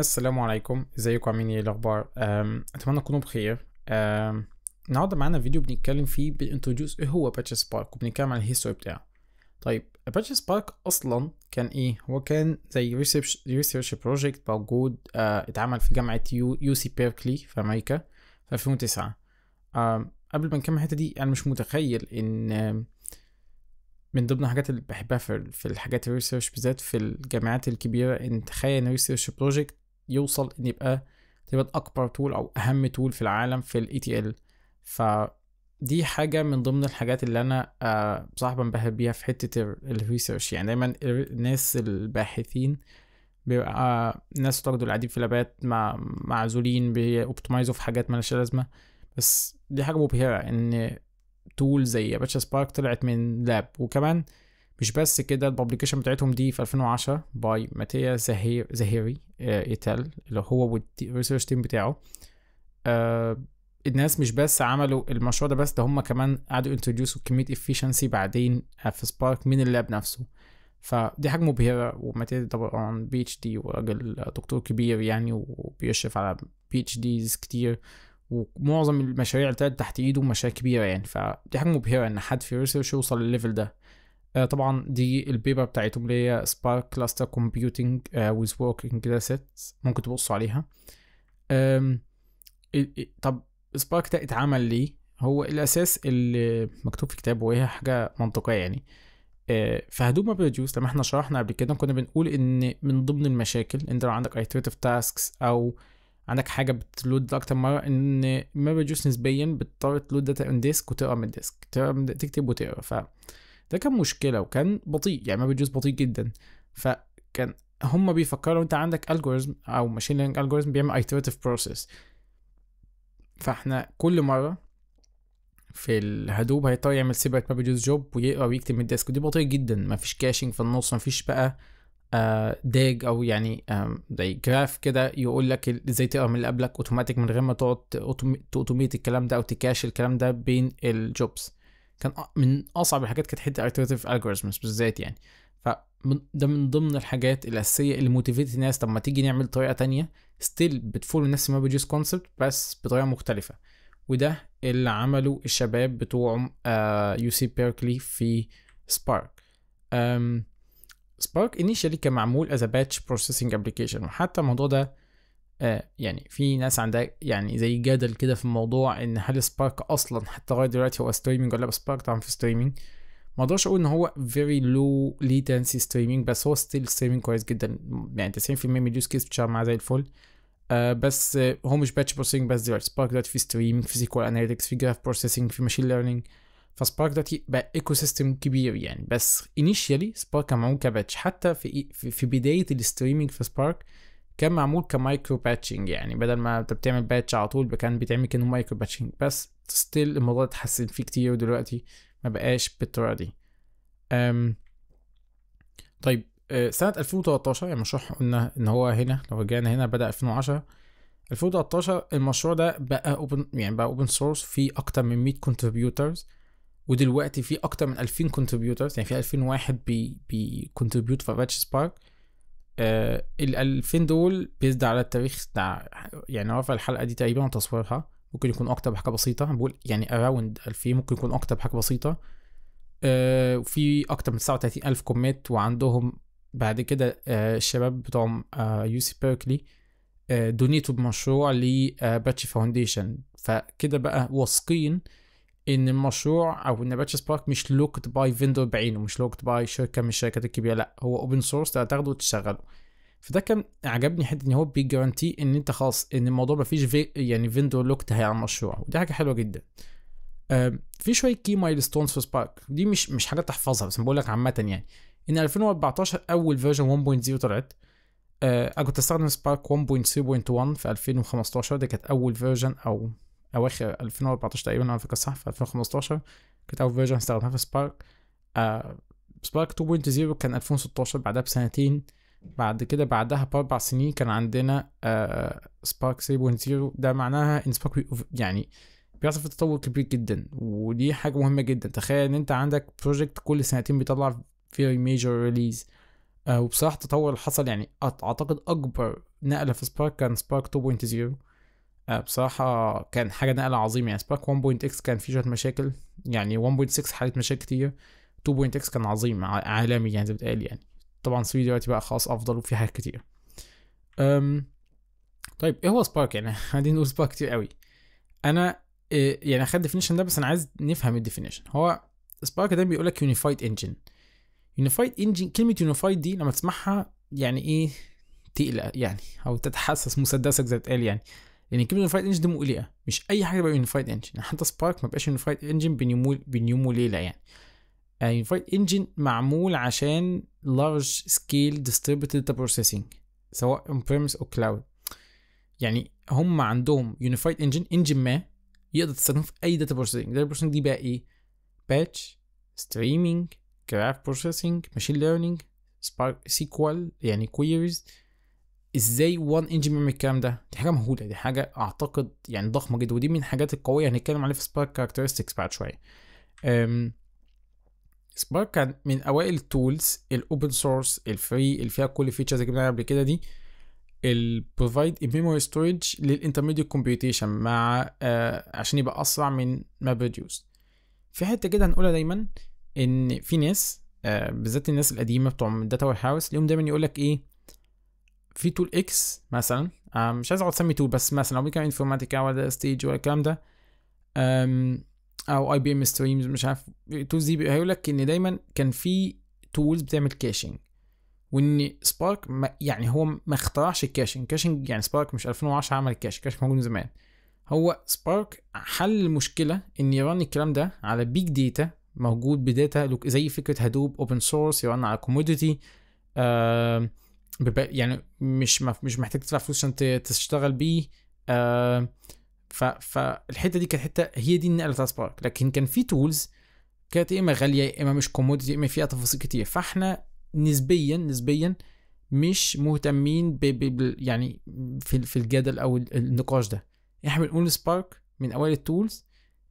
السلام عليكم ازيكم عاملين ايه الاخبار اتمنى تكونوا بخير النهارده معانا فيديو بنتكلم فيه بنتروديوس ايه هو باتش سبارك وبنتكلم عن الهيستوري بتاعه طيب باتش سبارك اصلا كان ايه هو كان زي ريسيرش ريسيرش بروجكت موجود آه، اتعمل في جامعه يو, يو سي بيركلي في امريكا في 2009 قبل ما نكمل الحته دي انا مش متخيل ان من ضمن الحاجات اللي بحبها في الحاجات الريسيرش بالذات في الجامعات الكبيرة ان تخيل ان ريسيرش بروجكت يوصل ان يبقى تبقى اكبر تول او اهم تول في العالم في الاي تي ال e فدي حاجه من ضمن الحاجات اللي انا آه، بصراحه بنبهر بيها في حته الريسيرش يعني دايما الناس الباحثين بيبقى آه، ناس برضه قاعدين في لابات مع معزولين بيوبتمايزوا في حاجات مالهاش لازمه بس دي حاجه مبهره ان تول زي باتش سبارك طلعت من لاب وكمان مش بس كده البابليكيشن بتاعتهم دي في 2010 باي ماتيا زهيري ايتال اللي هو والريسيرش تيم بتاعه آه الناس مش بس عملوا المشروع ده بس ده هم كمان قعدوا انتروديوسوا كميه افيشنسي بعدين آه، في سبارك من اللاب نفسه فدي حاجه مبهره وماتيا طبعا بي اتش دي وراجل دكتور كبير يعني وبيشرف على بي اتش ديز كتير ومعظم المشاريع اللي تحت ايده مشاريع كبيره يعني فدي حاجه مبهره ان حد في ريسيرش يوصل للليفل ده آه، طبعا دي البيبر بتاعتهم اللي هي سبارك كلاستر كومبيوتنج ويز وركينج اسيتس ممكن تبصوا عليها طب سبارك ده اتعمل ليه هو الاساس اللي مكتوب في كتابه وهي حاجه منطقيه يعني آه، فهدوم هدوما بروديوس لما احنا شرحنا قبل كده كنا بنقول ان من ضمن المشاكل انت لو عندك iterative تاسكس او عندك حاجه بتلود اكتر مره ان ما بروديوس نسبيا بتضطر تلود داتا اون ديسك وتقرا من الديسك تكتب وتقرا ف ده كان مشكله وكان بطيء يعني ما بيجوز بطيء جدا فكان هما بيفكروا انت عندك الجوريزم او ماشين learning الجوريزم بيعمل iterative بروسيس فاحنا كل مره في الهدوب هيضطر يعمل سيبريت بيجوز جوب ويقرا ويكتب من الديسك ودي بطيء جدا مفيش كاشنج في النص مفيش بقى آه داج او يعني آه، زي جراف كده يقول لك ازاي تقرا من اللي قبلك اوتوماتيك من غير ما تقعد تأوتوميت الكلام ده او تكاش الكلام ده بين الجوبز كان من اصعب الحاجات كانت حته iterative algorithms بالذات يعني فده من ضمن الحاجات الاساسيه اللي موتيفيت الناس طب ما تيجي نعمل طريقه تانية ستيل بتفول نفس ما بيجيس كونسبت بس بطريقه مختلفه وده اللي عمله الشباب بتوع يو سي بيركلي في سبارك سبارك انيشالي كان معمول از باتش بروسيسنج ابلكيشن وحتى الموضوع ده آه، يعني في ناس عندها يعني زي جدل كده في الموضوع ان هل سبارك اصلا حتى لغايه دلوقتي هو ستريمنج ولا لا سبارك طبعا في ستريمنج ما اقدرش اقول ان هو فيري لو ليتنسي ستريمنج بس هو ستيل ستريمنج كويس جدا يعني 90% من اليوز كيس بتشتغل معاه زي الفل آه بس آه هو مش باتش بروسيسنج بس دلوقتي سبارك دلوقتي في ستريمنج في سيكوال اناليتكس في جراف بروسيسنج في ماشين ليرنينج فسبارك دلوقتي بقى ايكو سيستم كبير يعني بس انيشيالي سبارك كان معمول كباتش حتى في إيه، في, في بدايه الستريمنج في سبارك كان معمول كمايكرو باتشنج يعني بدل ما انت بتعمل باتش على طول كان بيتعمل كانه مايكرو باتشنج بس ستيل الموضوع اتحسن فيه كتير ودلوقتي ما بقاش بالطريقه دي أم طيب آه، سنة 2013 يعني المشروع قلنا ان هو هنا لو رجعنا هنا بدأ 2010 2013 المشروع ده بقى اوبن يعني بقى اوبن سورس فيه اكتر من 100 كونتريبيوترز ودلوقتي في اكتر من 2000 كونتريبيوترز يعني في 2000 واحد بي بي كونتريبيوت في باتش سبارك آه ال 2000 دول بيزد على التاريخ بتاع يعني رفع الحلقه دي تقريبا تصويرها ممكن يكون اكتر بحاجه بسيطه بقول يعني اراوند 2000 ممكن يكون اكتر بحاجه بسيطه آه في اكتر من 39000 كوميت وعندهم بعد كده آه الشباب بتوع آه، يو سي بيركلي دونيتوا بمشروع لباتشي فاونديشن فكده بقى واثقين ان المشروع او ان باتش سبارك مش لوكت باي فيندور بعينه مش لوكت باي شركه من الشركات الكبيره لا هو اوبن سورس تاخده وتشتغله فده كان عجبني حته ان هو بيجرانتي ان انت خلاص ان الموضوع مفيش في يعني فيندور لوكت هي على المشروع ودي حاجه حلوه جدا في شويه كي مايلستونز في سبارك دي مش مش حاجه تحفظها بس بقول لك عامه يعني ان 2014 اول فيرجن 1.0 طلعت آه، انا كنت استخدم سبارك 1.3.1 في 2015 دي كانت اول فيرجن او اواخر 2014 تقريبا على فكره صح في 2015 كانت اول فيرجن استخدمها في سبارك آه سبارك 2.0 كان 2016 بعدها بسنتين بعد كده بعدها باربع سنين كان عندنا آه سبارك 3.0 ده معناها ان سبارك يعني بيحصل في تطور كبير جدا ودي حاجه مهمه جدا تخيل ان انت عندك بروجكت كل سنتين بيطلع في ميجر ريليز وبصراحه التطور اللي حصل يعني اعتقد اكبر نقله في سبارك كان سبارك 2.0 آه، بصراحة كان حاجة نقلة عظيمة يعني سباك 1.x كان فيه شوية مشاكل يعني 1.6 حلت مشاكل كتير 2.x كان عظيم عالمي يعني زي ما بتقال يعني طبعا 3 دلوقتي بقى خلاص أفضل وفي حاجات كتير أم طيب ايه هو سبارك يعني قاعدين نقول سبارك كتير قوي انا إيه يعني اخد الديفينيشن ده بس انا عايز نفهم الديفينيشن هو سبارك ده بيقول لك يونيفايد انجن يونيفايد انجن كلمه يونيفايد دي لما تسمعها يعني ايه تقلق يعني او تتحسس مسدسك زي ما بتقال يعني يعني كلمه يونيفايد انجن دي مقلقه مش اي حاجه بقى يونيفايد انجن يعني حتى سبارك ما بقاش يونيفايد انجن بين يوم بين يوم يعني يونيفايد انجن معمول عشان لارج سكيل ديستريبيوتد داتا بروسيسنج سواء اون بريمس او كلاود يعني هم عندهم يونيفايد انجن انجن ما يقدر تستخدمه في اي داتا بروسيسنج داتا بروسيسنج دي بقى ايه باتش ستريمينج جراف بروسيسنج ماشين ليرنينج سبارك سيكوال يعني كويريز ازاي 1 انج بيعمل الكلام ده دي حاجه مهوله دي حاجه اعتقد يعني ضخمه جدا ودي من الحاجات القويه هنتكلم عليها في سبارك كاركترستكس بعد شويه سبارك كان من اوائل التولز الاوبن سورس الفري اللي فيها كل الفيتشرز اللي جبناها قبل كده دي البروفايد ميموري ستورج للانترميديت كومبيوتيشن مع آه عشان يبقى اسرع من ما بروديوس في حته كده هنقولها دايما ان في ناس آه بالذات الناس القديمه بتوع الداتا وير هاوس ليهم دايما يقول لك ايه في تول اكس مثلا مش عايز اقعد اسمي تول بس مثلا لو بيكون انفورماتيكا ولا ستيج ولا الكلام ده او اي بي ام ستريمز مش عارف التولز دي هيقول لك ان دايما كان في تولز بتعمل كاشنج وان سبارك يعني هو ما اخترعش الكاشنج كاشنج يعني سبارك مش 2010 عمل الكاش كاش موجود من زمان هو سبارك حل المشكله ان يرن الكلام ده على بيج داتا موجود بداتا زي فكره هدوب اوبن سورس يرن على كوموديتي آه يعني مش مش محتاج تدفع فلوس عشان تشتغل بيه آه فالحته دي كانت حته هي دي النقله بتاعت سبارك لكن كان في تولز كانت يا اما غاليه يا اما مش كوموديتي يا اما فيها تفاصيل كتير فاحنا نسبيا نسبيا مش مهتمين ب ب يعني في في الجدل او النقاش ده احنا بنقول سبارك من اوائل التولز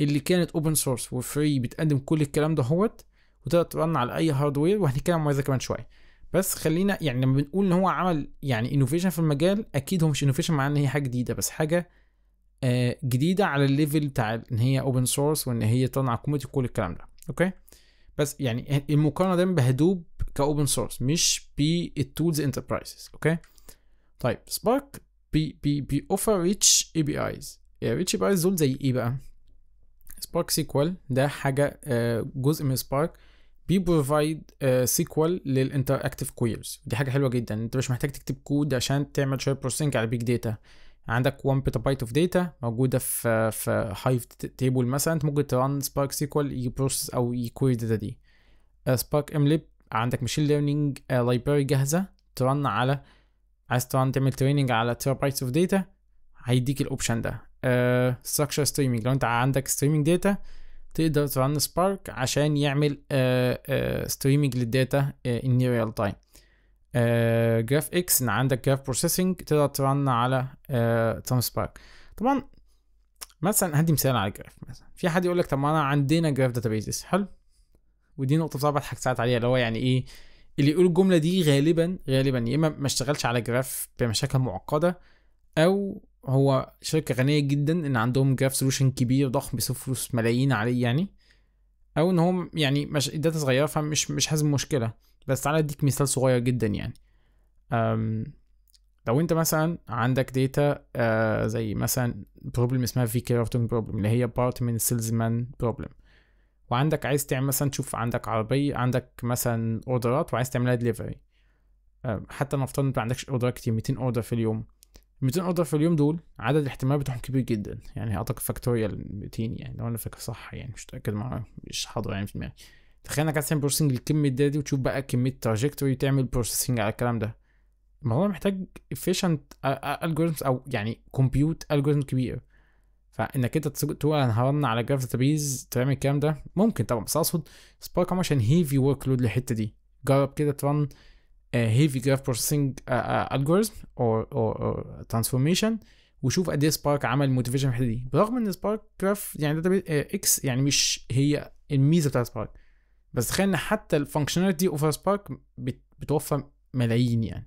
اللي كانت اوبن سورس وفري بتقدم كل الكلام ده هوت وتقدر ترن على اي هاردوير وهنتكلم عن ده كمان شويه بس خلينا يعني لما بنقول ان هو عمل يعني انوفيشن في المجال اكيد هو مش انوفيشن معناه ان هي حاجه جديده بس حاجه آه جديده على الليفل بتاع ان هي اوبن سورس وان هي طالعه كوميتي وكل الكلام ده اوكي بس يعني المقارنه دايما بهدوب كاوبن سورس مش بالتولز انتربرايزز اوكي طيب سبارك بي بي بي اوفر ريتش اي بي ايز ريتش اي بي ايز دول زي ايه بقى سبارك سيكوال ده حاجه آه جزء من سبارك بي بروفايد سيكوال للانتر اكتف كويرز دي حاجه حلوه جدا انت مش محتاج تكتب كود عشان تعمل شير بروسينج على بيج داتا عندك 1 بيتا بايت اوف داتا موجوده في في هايف تيبل مثلا انت ممكن تران سبارك سيكوال يبروسس او يكوير الداتا دي سبارك ام ليب عندك ماشين ليرنينج لايبراري جاهزه ترن على عايز ترن تعمل تريننج على بايتس اوف داتا هيديك الاوبشن ده ستراكشر uh, ستريمينج لو انت عندك ستريمينج داتا تقدر ترن سبارك عشان يعمل ستريمينج آه، آه، للداتا ان ريال تايم جراف اكس ان عندك جراف بروسيسنج تقدر ترن على آه، ترن سبارك طبعا مثلا هدي مثال على الجراف مثلا في حد يقول لك طب ما انا عندنا جراف بيزس حلو ودي نقطه صعبه اضحك ساعات عليها اللي هو يعني ايه اللي يقول الجمله دي غالبا غالبا يا اما ما اشتغلش على جراف بمشاكل معقده او هو شركة غنية جدا ان عندهم جراف سولوشن كبير ضخم بيصرفوا فلوس ملايين عليه يعني او ان هم يعني مش داتا صغيرة فمش مش حاسس مشكلة بس تعالى اديك مثال صغير جدا يعني أم لو انت مثلا عندك داتا آه زي مثلا بروبلم اسمها في كيرفتون بروبلم اللي هي بارت من مان بروبلم وعندك عايز تعمل مثلا تشوف عندك عربية عندك مثلا اوردرات وعايز تعملها دليفري حتى نفترض انت ما عندكش اوردرات كتير 200 اوردر في اليوم 200 اوردر في اليوم دول عدد الاحتمال بتاعهم كبير جدا يعني اعتقد فاكتوريال 200 يعني لو انا فاكر صح يعني مش متاكد معاه مش حاضر يعني في دماغي تخيل انك عايز تعمل بروسيسنج الكميه الداتا دي وتشوف بقى كميه تراجكتوري تعمل بروسيسنج على الكلام ده الموضوع محتاج efficient algorithms او يعني compute algorithm كبير فانك انت تقول انا هرن على جراف داتابيز تعمل الكلام ده ممكن طبعا بس اقصد سبارك عشان هيفي ورك لود للحته دي جرب كده ترن هيفي جراف بروسيسنج الجوريزم or, اور ترانسفورميشن وشوف قد ايه سبارك عمل موتيفيشن في الحته دي برغم ان سبارك جراف يعني داتا اكس uh, يعني مش هي الميزه بتاعت سبارك بس تخيل ان حتى الفانكشناليتي اوف سبارك بتوفر ملايين يعني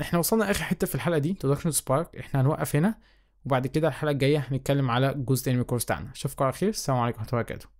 احنا وصلنا اخر حته في الحلقه دي انتدكشن سبارك احنا هنوقف هنا وبعد كده الحلقه الجايه هنتكلم على الجزء من الكورس بتاعنا اشوفكم على خير السلام عليكم ورحمه الله وبركاته